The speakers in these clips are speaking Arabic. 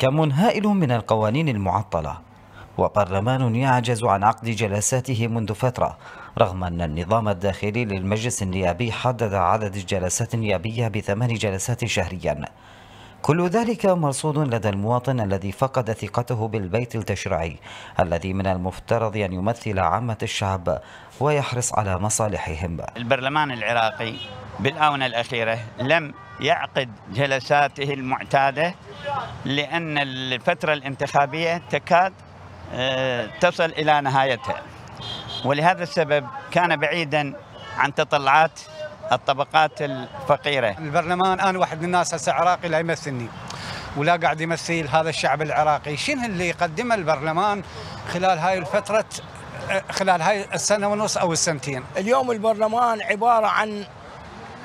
كم هائل من القوانين المعطلة وبرلمان يعجز عن عقد جلساته منذ فترة رغم أن النظام الداخلي للمجلس النيابي حدد عدد الجلسات النيابية بثمان جلسات شهرياً كل ذلك مرصود لدى المواطن الذي فقد ثقته بالبيت التشريعي الذي من المفترض أن يمثل عامة الشعب ويحرص على مصالحهم البرلمان العراقي بالآونة الأخيرة لم يعقد جلساته المعتادة لأن الفترة الانتخابية تكاد آه، تصل إلى نهايتها ولهذا السبب كان بعيدا عن تطلعات الطبقات الفقيرة البرلمان أنا واحد من الناس هسه عراقي لا يمثلني ولا قاعد يمثل هذا الشعب العراقي شنو اللي يقدمه البرلمان خلال هاي الفترة خلال هاي السنة ونص أو السنتين اليوم البرلمان عبارة عن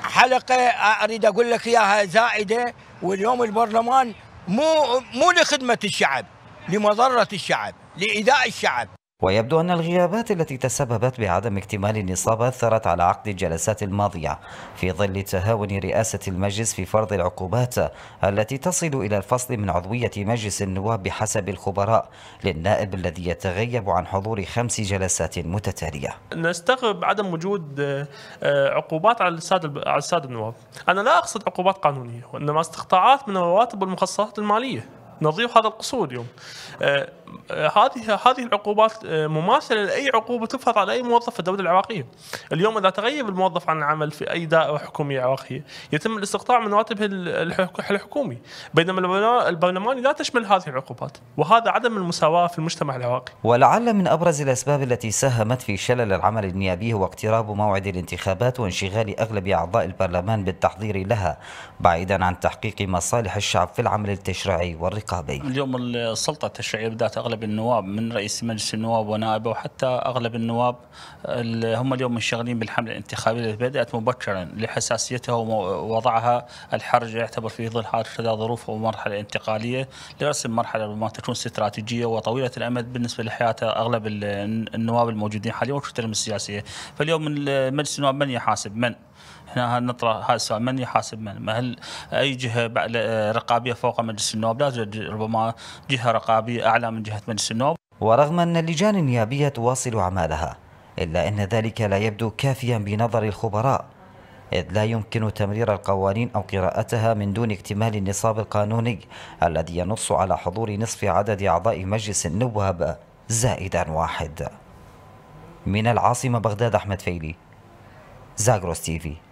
حلقة أريد أقول لك إياها زائدة واليوم البرلمان مو مو لخدمة الشعب لمضرة الشعب لإيذاء الشعب ويبدو أن الغيابات التي تسببت بعدم اكتمال النصاب أثرت على عقد الجلسات الماضية في ظل تهاون رئاسة المجلس في فرض العقوبات التي تصل إلى الفصل من عضوية مجلس النواب بحسب الخبراء للنائب الذي يتغيب عن حضور خمس جلسات متتالية نستغرب عدم وجود آه، عقوبات على السادة على السادة النواب أنا لا أقصد عقوبات قانونية وإنما استقطاعات من الرواتب والمخصصات المالية نظير هذا القصور اليوم آه، آه، هذه هذه العقوبات آه، مماثله لاي عقوبه تفرض على اي موظف في الدوله العراقيه. اليوم اذا تغيب الموظف عن العمل في اي دائره حكوميه عراقيه يتم الاستقطاع من راتبه الحكومي، بينما البرلماني لا تشمل هذه العقوبات، وهذا عدم المساواه في المجتمع العراقي. ولعل من ابرز الاسباب التي ساهمت في شلل العمل النيابي هو اقتراب موعد الانتخابات وانشغال اغلب اعضاء البرلمان بالتحضير لها، بعيدا عن تحقيق مصالح الشعب في العمل التشريعي والرقابي. الرقابي اليوم السلطة التشريعية بدأت أغلب النواب من رئيس مجلس النواب ونائبه وحتى أغلب النواب هم اليوم منشغلين بالحملة الانتخابية التي بدأت مبكرا لحساسيتها ووضعها الحرج يعتبر في ظل هذا ظروف ومرحلة انتقالية لرسم مرحلة ربما تكون استراتيجية وطويلة الأمد بالنسبة لحياة أغلب النواب الموجودين حاليا والكتل السياسية فاليوم مجلس النواب من يحاسب من احنا نطرح هذا السؤال من يحاسب من؟ ما هل اي جهه آه، رقابيه فوق مجلس النواب؟ لا توجد ربما جهه رقابيه اعلى من جهه مجلس النواب. ورغم ان اللجان النيابيه تواصل اعمالها الا ان ذلك لا يبدو كافيا بنظر الخبراء إذ لا يمكن تمرير القوانين أو قراءتها من دون اكتمال النصاب القانوني الذي ينص على حضور نصف عدد أعضاء مجلس النواب زائدا واحد من العاصمة بغداد أحمد فيلي زاغروس في